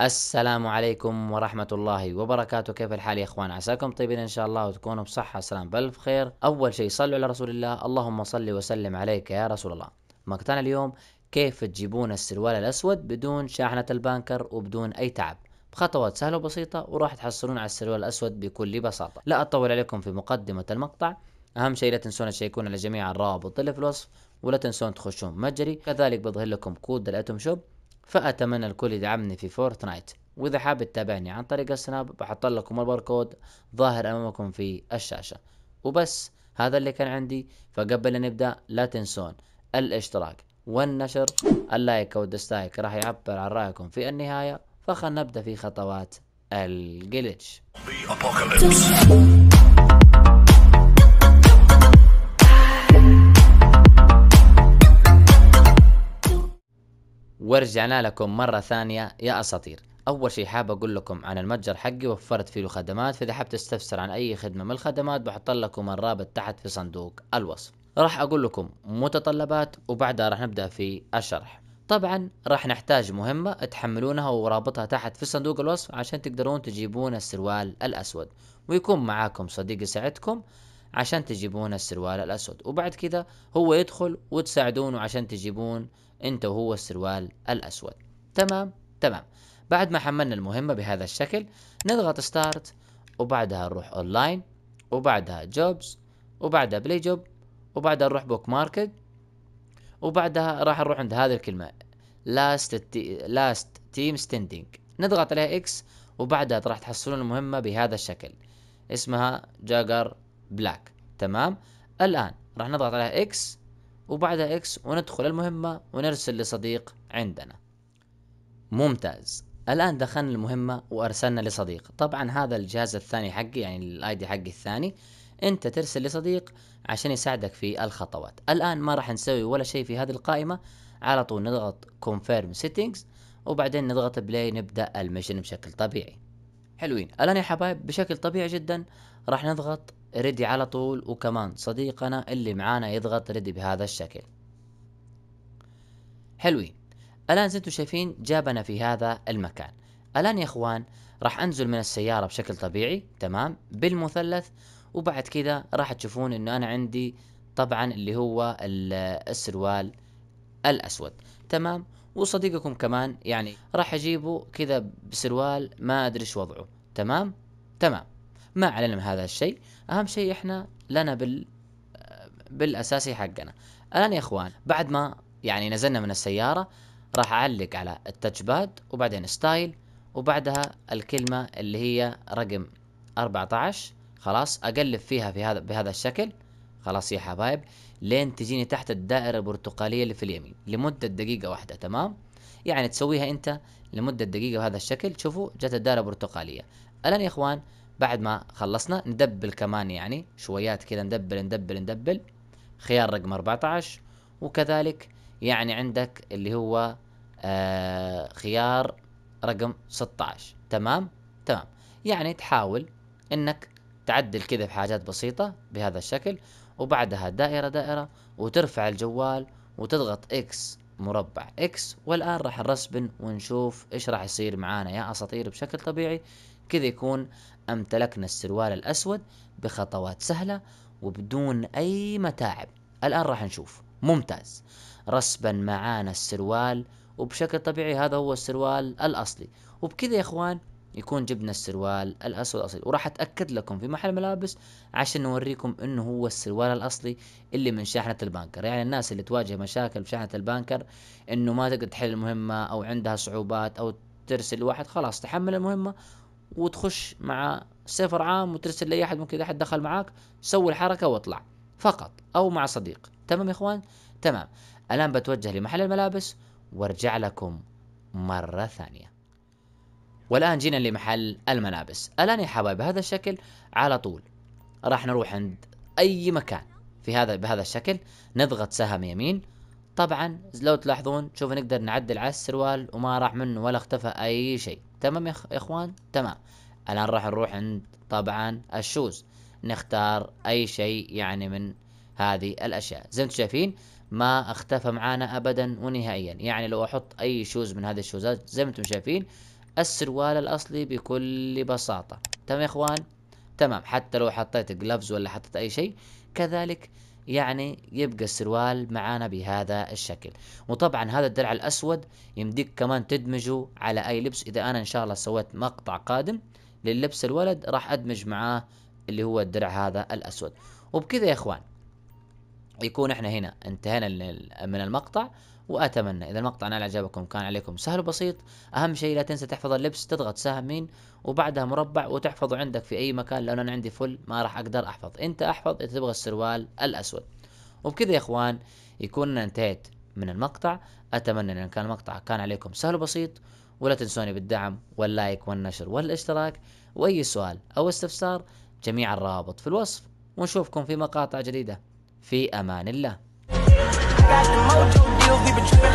السلام عليكم ورحمة الله وبركاته كيف الحال يا اخوان عساكم طيبين ان شاء الله وتكونوا بصحة سلام بألف خير اول شيء صلوا على رسول الله اللهم صل وسلم عليك يا رسول الله مقطعنا اليوم كيف تجيبون السروال الاسود بدون شاحنة البانكر وبدون اي تعب بخطوات سهلة وبسيطة وراح تحصلون على السروال الاسود بكل بساطة لا اطول عليكم في مقدمة المقطع اهم شيء لا تنسون تشيكون على جميع الروابط اللي في الوصف ولا تنسون تخشون متجري كذلك بظهر لكم كود الاتوم شوب فأتمنى الكل يدعمني في فورتنايت وإذا حاب تتابعني عن طريق السناب بحط لكم الباركود ظاهر أمامكم في الشاشة وبس هذا اللي كان عندي فقبل أن نبدأ لا تنسون الاشتراك والنشر اللايك أو الدستايك راح يعبر عن رأيكم في النهاية فخلنا نبدأ في خطوات الجلتش ورجعنا لكم مرة ثانية يا أساطير أول شيء حاب أقول لكم عن المتجر حقي وفرت فيه خدمات فإذا حاب تستفسر عن أي خدمة من الخدمات بحط لكم الرابط تحت في صندوق الوصف راح أقول لكم متطلبات وبعدها راح نبدأ في الشرح طبعا راح نحتاج مهمة تحملونها ورابطها تحت في صندوق الوصف عشان تقدرون تجيبون السروال الأسود ويكون معاكم صديق يساعدكم عشان تجيبون السروال الأسود وبعد كذا هو يدخل وتساعدونه عشان تجيبون أنت وهو السروال الأسود تمام تمام بعد ما حملنا المهمة بهذا الشكل نضغط ستارت وبعدها نروح اونلاين وبعدها جوبز وبعدها بلاي جوب وبعدها نروح بوك ماركت وبعدها راح نروح عند هذه الكلمة لاست لاست تيم ستاندينج نضغط عليها اكس وبعدها راح تحصلون المهمة بهذا الشكل اسمها جاجر بلاك تمام الآن راح نضغط على إكس وبعدها إكس وندخل المهمة ونرسل لصديق عندنا ممتاز الآن دخلنا المهمة وأرسلنا لصديق طبعا هذا الجهاز الثاني حقي يعني الاي دي حقي الثاني انت ترسل لصديق عشان يساعدك في الخطوات الآن ما راح نسوي ولا شيء في هذه القائمة على طول نضغط confirm settings وبعدين نضغط بلاي نبدأ المشن بشكل طبيعي حلوين الآن يا حبايب بشكل طبيعي جدا راح نضغط ريدي على طول وكمان صديقنا اللي معانا يضغط ريدي بهذا الشكل حلوين الان زي انتم شايفين جابنا في هذا المكان الان يا اخوان راح انزل من السياره بشكل طبيعي تمام بالمثلث وبعد كذا راح تشوفون انه انا عندي طبعا اللي هو السروال الاسود تمام وصديقكم كمان يعني راح اجيبه كذا بسروال ما ادري ايش وضعه تمام تمام ما علينا من هذا الشيء اهم شيء احنا لنا بال بالاساسي حقنا الان يا اخوان بعد ما يعني نزلنا من السياره راح اعلق على التاتش باد وبعدين ستايل وبعدها الكلمه اللي هي رقم 14 خلاص اقلب فيها في هذا بهذا الشكل خلاص يا حبايب لين تجيني تحت الدائره البرتقاليه اللي في اليمين لمده دقيقه واحده تمام يعني تسويها انت لمده دقيقه بهذا الشكل شوفوا جت الدائره البرتقاليه الان يا اخوان بعد ما خلصنا ندبل كمان يعني شويات كذا ندبل ندبل ندبل خيار رقم 14 وكذلك يعني عندك اللي هو آه خيار رقم 16 تمام تمام يعني تحاول انك تعدل كذا بحاجات بسيطة بهذا الشكل وبعدها دائرة دائرة وترفع الجوال وتضغط اكس مربع اكس والآن راح نرسبن ونشوف إيش راح يصير معانا يا أساطير بشكل طبيعي كذا يكون امتلكنا السروال الاسود بخطوات سهلة وبدون اي متاعب الان راح نشوف ممتاز رسبا معانا السروال وبشكل طبيعي هذا هو السروال الاصلي وبكذا يا اخوان يكون جبنا السروال الاسود الاصلي وراح اتاكد لكم في محل ملابس عشان نوريكم انه هو السروال الاصلي اللي من شاحنه البانكر يعني الناس اللي تواجه مشاكل في شاحنه البانكر انه ما تقدر تحل المهمه او عندها صعوبات او ترسل واحد خلاص تحمل المهمه وتخش مع سفر عام وترسل لاي احد ممكن اذا احد دخل معاك سوي الحركه واطلع فقط او مع صديق تمام يا اخوان تمام الان بتوجه لمحل الملابس وارجع لكم مره ثانيه والان جينا لمحل الملابس الان يا حبايب بهذا الشكل على طول راح نروح عند اي مكان في هذا بهذا الشكل نضغط سهم يمين طبعا لو تلاحظون شوف نقدر نعدل على السروال وما راح منه ولا اختفى اي شيء تمام يا اخوان تمام الان راح نروح عند طبعا الشوز نختار اي شيء يعني من هذه الاشياء زي ما انتم شايفين ما اختفى معانا ابدا ونهائيا يعني لو احط اي شوز من هذه الشوزات زي ما انتم شايفين السروال الاصلي بكل بساطه تمام يا اخوان تمام حتى لو حطيت جلفز ولا حطيت اي شيء كذلك يعني يبقى السروال معانا بهذا الشكل وطبعا هذا الدرع الأسود يمديك كمان تدمجه على أي لبس إذا أنا إن شاء الله سويت مقطع قادم للبس الولد راح أدمج معاه اللي هو الدرع هذا الأسود وبكذا يا إخوان يكون احنا هنا انتهينا من المقطع واتمنى اذا المقطع نال اعجابكم كان عليكم سهل وبسيط اهم شيء لا تنسى تحفظ اللبس تضغط ساهمين وبعدها مربع وتحفظه عندك في اي مكان لان انا عندي فل ما راح اقدر احفظ انت احفظ اذا تبغى السروال الاسود وبكذا يا اخوان يكون انتهيت من المقطع اتمنى ان كان المقطع كان عليكم سهل وبسيط ولا تنسوني بالدعم واللايك والنشر والاشتراك واي سؤال او استفسار جميع الروابط في الوصف ونشوفكم في مقاطع جديده في امان الله deals, we been tripping